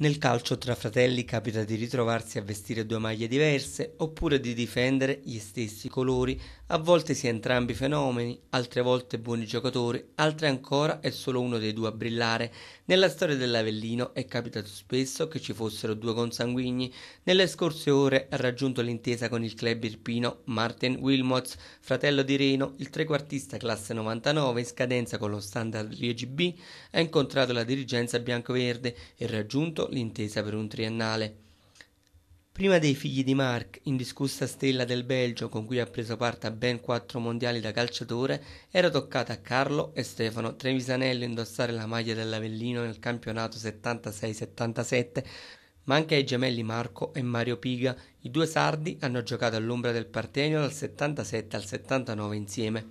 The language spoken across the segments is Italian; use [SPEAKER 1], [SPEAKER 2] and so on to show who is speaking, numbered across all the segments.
[SPEAKER 1] Nel calcio tra fratelli capita di ritrovarsi a vestire due maglie diverse oppure di difendere gli stessi colori, a volte si è entrambi fenomeni, altre volte buoni giocatori, altre ancora è solo uno dei due a brillare. Nella storia dell'Avellino è capitato spesso che ci fossero due consanguigni. Nelle scorse ore ha raggiunto l'intesa con il club irpino Martin Wilmots, fratello di Reno, il trequartista classe 99 in scadenza con lo standard Liegi B, ha incontrato la dirigenza bianco e raggiunto l'intesa per un triennale. Prima dei figli di Mark, indiscussa stella del Belgio con cui ha preso parte a ben quattro mondiali da calciatore, era toccata a Carlo e Stefano Trevisanello indossare la maglia dell'Avellino nel campionato 76-77, ma anche ai gemelli Marco e Mario Piga, i due sardi hanno giocato all'ombra del Partenio dal 77 al 79 insieme.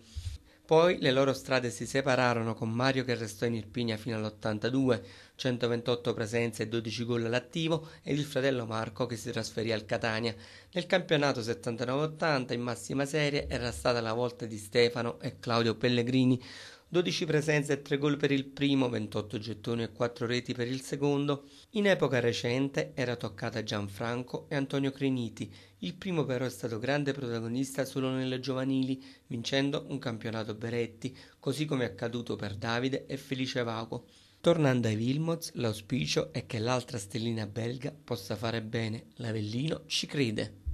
[SPEAKER 1] Poi le loro strade si separarono con Mario che restò in Irpinia fino all'82, 128 presenze e 12 gol all'attivo ed il fratello Marco che si trasferì al Catania. Nel campionato 79-80 in massima serie era stata la volta di Stefano e Claudio Pellegrini. 12 presenze e 3 gol per il primo, 28 gettoni e 4 reti per il secondo. In epoca recente era toccata Gianfranco e Antonio Creniti, il primo però è stato grande protagonista solo nelle giovanili, vincendo un campionato Beretti, così come è accaduto per Davide e Felice Vago. Tornando ai Wilmots, l'auspicio è che l'altra stellina belga possa fare bene, l'Avellino ci crede.